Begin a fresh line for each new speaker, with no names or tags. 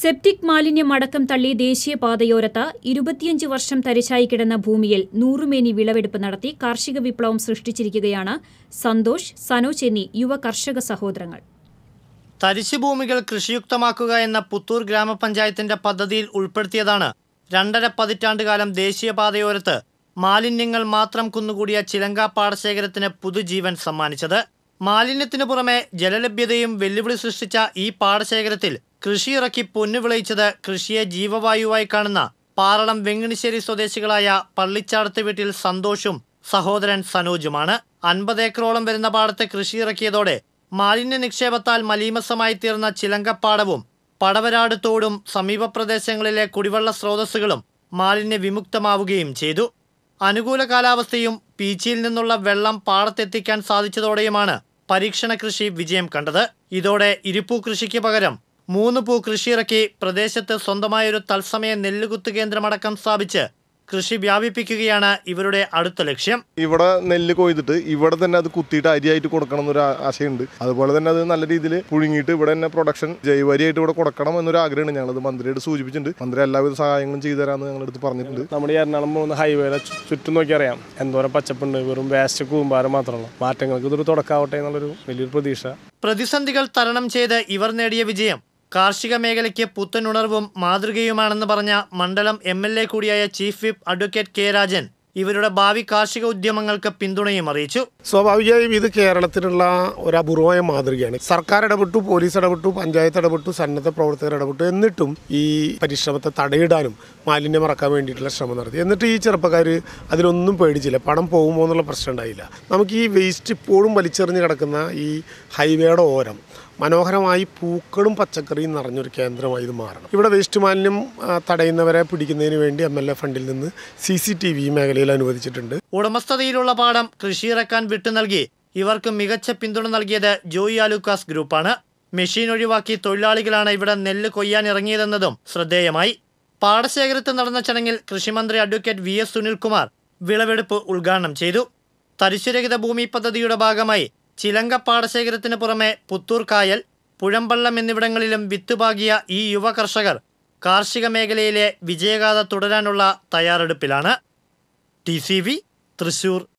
septic മാലിന്യം അടക്കം തള്ളി ദേശീയപാതയോരത്ത് ഇരുപത്തിയഞ്ച് വർഷം തരിശായി കിടന്ന ഭൂമിയിൽ നൂറുമേനി വിളവെടുപ്പ് നടത്തി കാർഷിക വിപ്ലവം സൃഷ്ടിച്ചിരിക്കുകയാണ് സന്തോഷ് സനോജ് എന്നീ യുവ കർഷക സഹോദരങ്ങൾ തരിശു ഭൂമികൾ കൃഷിയുക്തമാക്കുക എന്ന പുത്തൂർ ഗ്രാമപഞ്ചായത്തിന്റെ പദ്ധതിയിൽ ഉൾപ്പെടുത്തിയതാണ് രണ്ടര പതിറ്റാണ്ടുകാലം ദേശീയപാതയോരത്ത് മാലിന്യങ്ങൾ മാത്രം കുന്നുകൂടിയ ചിലങ്കാ പാടശേഖരത്തിന് പുതുജീവൻ സമ്മാനിച്ചത് മാലിന്യത്തിന് പുറമെ ജലലഭ്യതയും വെല്ലുവിളി സൃഷ്ടിച്ച ഈ പാടശേഖരത്തിൽ കൃഷിയിറക്കി പൊന്നു കൃഷിയെ ജീവവായുവായി കാണുന്ന പാറളം വെങ്ങണിശ്ശേരി സ്വദേശികളായ പള്ളിച്ചാടത്ത് വീട്ടിൽ സന്തോഷും സഹോദരൻ സനോജുമാണ് അൻപത് ഏക്കറോളം വരുന്ന പാടത്ത് കൃഷിയിറക്കിയതോടെ മാലിന്യ നിക്ഷേപത്താൽ മലീമസമായി തീർന്ന ചിലങ്കപ്പാടവും പടവരാട് തോടും സമീപ പ്രദേശങ്ങളിലെ കുടിവെള്ള സ്രോതസ്സുകളും മാലിന്യ വിമുക്തമാവുകയും ചെയ്തു അനുകൂല കാലാവസ്ഥയും പീച്ചിയിൽ നിന്നുള്ള വെള്ളം പാടത്തെത്തിക്കാൻ സാധിച്ചതോടെയുമാണ് പരീക്ഷണ കൃഷി വിജയം കണ്ടത് ഇതോടെ ഇരുപ്പൂ കൃഷിക്ക് പകരം മൂന്ന് പൂ കൃഷിയിറക്കി പ്രദേശത്ത് സ്വന്തമായൊരു തത്സമയ നെല്ലുകുത്ത് കേന്ദ്രമടക്കം സ്ഥാപിച്ച് കൃഷി വ്യാപിപ്പിക്കുകയാണ് ഇവരുടെ അടുത്ത ലക്ഷ്യം
ഇവിടെ നെല്ല് കൊയ്തിട്ട് ഇവിടെ തന്നെ അത് കുത്തിയിട്ട് അരിയായിട്ട് കൊടുക്കണം എന്നൊരു ആശയമുണ്ട് അതുപോലെ തന്നെ അത് നല്ല രീതിയിൽ പുഴുങ്ങിയിട്ട് ഇവിടെ തന്നെ പ്രൊഡക്ഷൻ ജൈവരിയായിട്ട് ഇവിടെ കൊടുക്കണം എന്നൊരു ആഗ്രഹമാണ് ഞങ്ങളത് മന്ത്രിയോട് സൂചിപ്പിച്ചിട്ടുണ്ട് മന്ത്രി എല്ലാവിധ സഹായങ്ങളും ചെയ്തു തരാമെന്ന് ഞങ്ങളെടുത്ത് പറഞ്ഞിട്ടുണ്ട് നമ്മുടെ ഈ എറണാകുളം പോകുന്ന ഹൈവേ ചുറ്റും നോക്കി അറിയാം എന്തോരം പച്ചപ്പുണ്ട് വെറും വേസ്റ്റ് കൂമ്പാരം മാത്രമല്ല മാറ്റങ്ങൾക്ക് ഇതൊരു തുടക്കാവട്ടെ എന്നുള്ളൊരു വലിയൊരു പ്രതീക്ഷ
പ്രതിസന്ധികൾ തരണം ചെയ്ത് ഇവർ നേടിയ വിജയം കാർഷിക മേഖലയ്ക്ക് പുത്തനുണർവും മാതൃകയുമാണെന്ന് പറഞ്ഞ മണ്ഡലം എം എൽ എ കൂടിയായ chief whip advocate K Rajan ഇവരുടെ ഭാവി കാർഷിക ഉദ്യമങ്ങൾക്ക് പിന്തുണയും അറിയിച്ചു
സ്വാഭാവികമായും ഇത് കേരളത്തിനുള്ള ഒരു അപൂർവമായ മാതൃകയാണ് സർക്കാർ ഇടപെട്ടു പോലീസ് ഇടപെട്ടു പഞ്ചായത്ത് ഇടപെട്ടു സന്നദ്ധ പ്രവർത്തകർ ഇടപെട്ടു എന്നിട്ടും ഈ പരിശ്രമത്തെ തടയിടാനും മാലിന്യം ഇറക്കാൻ വേണ്ടിയിട്ടുള്ള ശ്രമം നടത്തി എന്നിട്ട് ഈ ചെറുപ്പക്കാർ അതിലൊന്നും പേടിച്ചില്ല പണം പോകുമോ എന്നുള്ള പ്രശ്നം ഉണ്ടായില്ല നമുക്ക് ഈ വേസ്റ്റ് ഇപ്പോഴും വലിച്ചെറിഞ്ഞ് കിടക്കുന്ന ഈ ഹൈവേയുടെ ഓരം മനോഹരമായി പൂക്കളും പച്ചക്കറിയും നിറഞ്ഞൊരു കേന്ദ്രമായി ഇത് മാറണം ഇവിടെ വേസ്റ്റ് മാലിന്യം തടയുന്നവരെ പിടിക്കുന്നതിന് വേണ്ടി എം എൽ എ ഫണ്ടിൽ നിന്ന് സി സി ടി വി മേഖലയിൽ അനുവദിച്ചിട്ടുണ്ട്
ഉടമസ്ഥതയിലുള്ള പാടം കൃഷിയിറക്കാൻ വിട്ടു നൽകി ഇവർക്ക് മികച്ച പിന്തുണ നൽകിയത് ജോയി ആലുക്കാസ് ഗ്രൂപ്പാണ് മെഷീൻ ഒഴിവാക്കി തൊഴിലാളികളാണ് ഇവിടെ നെല്ല് കൊയ്യാൻ ഇറങ്ങിയതെന്നതും ശ്രദ്ധേയമായി പാടശേഖരത്ത് നടന്ന ചടങ്ങിൽ കൃഷിമന്ത്രി അഡ്വക്കേറ്റ് വി എസ് സുനിൽകുമാർ വിളവെടുപ്പ് ഉദ്ഘാടനം ചെയ്തു തരിശുരഹിത ഭൂമി പദ്ധതിയുടെ ഭാഗമായി ചിലങ്ക പാടശേഖരത്തിന് പുറമെ പുത്തൂർ കായൽ പുഴമ്പള്ളം എന്നിവിടങ്ങളിലും വിത്തുപാകിയ ഈ യുവ കർഷകർ കാർഷിക മേഖലയിലെ വിജയഗാഥ തുടരാനുള്ള തയ്യാറെടുപ്പിലാണ് ടി തൃശൂർ